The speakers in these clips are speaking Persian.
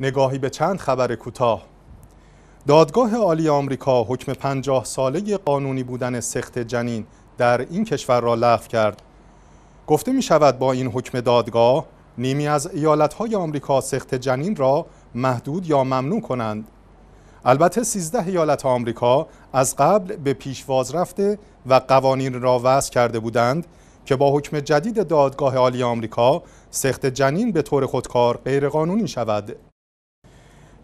نگاهی به چند خبر کوتاه دادگاه عالی آمریکا حکم پنجاه ساله قانونی بودن سخت جنین در این کشور را لغو کرد گفته می شود با این حکم دادگاه نیمی از های آمریکا سخت جنین را محدود یا ممنوع کنند البته 13 ایالت آمریکا از قبل به پیشواز رفته و قوانین را وضع کرده بودند که با حکم جدید دادگاه عالی آمریکا سخت جنین به طور خودکار غیرقانونی شود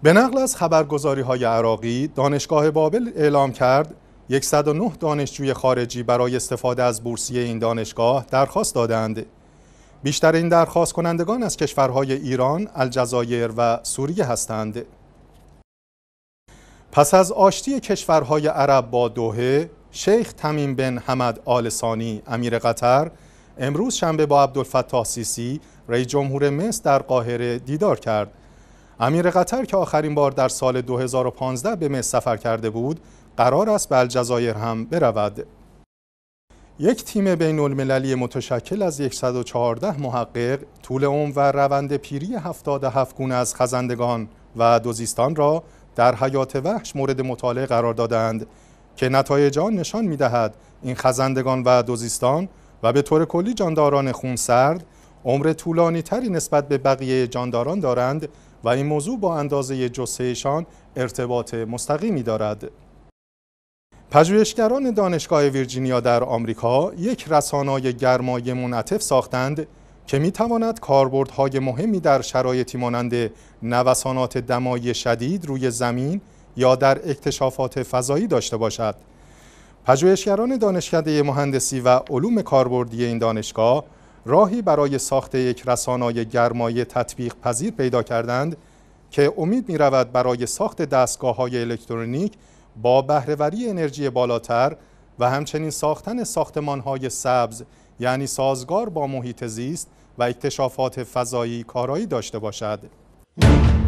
به نقل از خبرگزاری های عراقی دانشگاه بابل اعلام کرد 109 دانشجوی خارجی برای استفاده از بورسیه این دانشگاه درخواست دادند. بیشتر این درخواست کنندگان از کشورهای ایران، الجزایر و سوریه هستند. پس از آشتی کشورهای عرب با دوهه، شیخ تمیم بن حمد آلسانی، امیر قطر، امروز شنبه با عبدالفتاح سیسی، رئیس جمهور مصر در قاهره دیدار کرد. امیر قطر که آخرین بار در سال 2015 به مصر سفر کرده بود قرار است به الجزایر هم برود یک تیم بین المللی متشکل از 114 محقق طول عمر و روند پیری 77 گونه از خزندگان و دوزیستان را در حیات وحش مورد مطالعه قرار دادند که نتایج آن نشان دهد این خزندگان و دوزیستان و به طور کلی جانداران خونسرد عمر طولانی تری نسبت به بقیه جانداران دارند و این موضوع با اندازه جسهشان ارتباط مستقیمی دارد. پژوهشگران دانشگاه ویرجینیا در آمریکا یک رسانای گرمای منعطف ساختند که می تواند کاربردهای مهمی در شرایطی مانند نوسانات دمایی شدید روی زمین یا در اکتشافات فضایی داشته باشد. پژوهشگران دانشکده مهندسی و علوم کاربردی این دانشگاه راهی برای ساخت یک رسانای گرمایی تطبیق پذیر پیدا کردند که امید می رود برای ساخت دستگاه های الکترونیک با بهرهوری انرژی بالاتر و همچنین ساختن ساختمان های سبز یعنی سازگار با محیط زیست و اکتشافات فضایی کارایی داشته باشد.